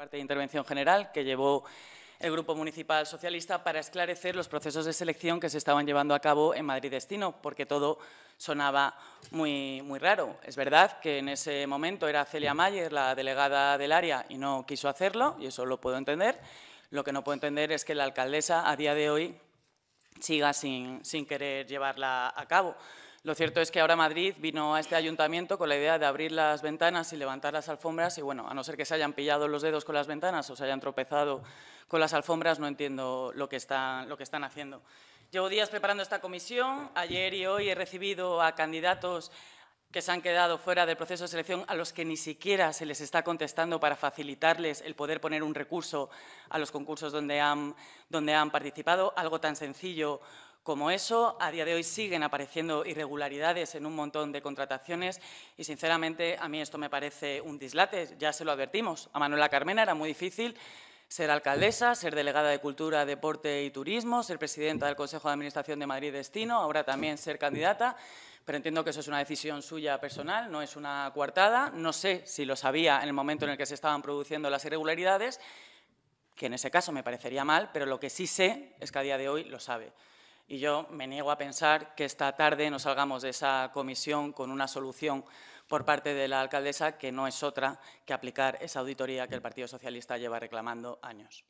parte de intervención general que llevó el Grupo Municipal Socialista para esclarecer los procesos de selección que se estaban llevando a cabo en Madrid Destino, porque todo sonaba muy, muy raro. Es verdad que en ese momento era Celia Mayer la delegada del área y no quiso hacerlo, y eso lo puedo entender. Lo que no puedo entender es que la alcaldesa a día de hoy siga sin, sin querer llevarla a cabo. Lo cierto es que ahora Madrid vino a este ayuntamiento con la idea de abrir las ventanas y levantar las alfombras y bueno, a no ser que se hayan pillado los dedos con las ventanas o se hayan tropezado con las alfombras, no entiendo lo que están, lo que están haciendo. Llevo días preparando esta comisión, ayer y hoy he recibido a candidatos que se han quedado fuera del proceso de selección, a los que ni siquiera se les está contestando para facilitarles el poder poner un recurso a los concursos donde han participado, algo tan sencillo como eso, a día de hoy siguen apareciendo irregularidades en un montón de contrataciones y, sinceramente, a mí esto me parece un dislate. Ya se lo advertimos. A Manuela Carmena era muy difícil ser alcaldesa, ser delegada de Cultura, Deporte y Turismo, ser presidenta del Consejo de Administración de Madrid Destino, ahora también ser candidata, pero entiendo que eso es una decisión suya personal, no es una coartada. No sé si lo sabía en el momento en el que se estaban produciendo las irregularidades, que en ese caso me parecería mal, pero lo que sí sé es que a día de hoy lo sabe y yo me niego a pensar que esta tarde nos salgamos de esa comisión con una solución por parte de la alcaldesa que no es otra que aplicar esa auditoría que el Partido Socialista lleva reclamando años.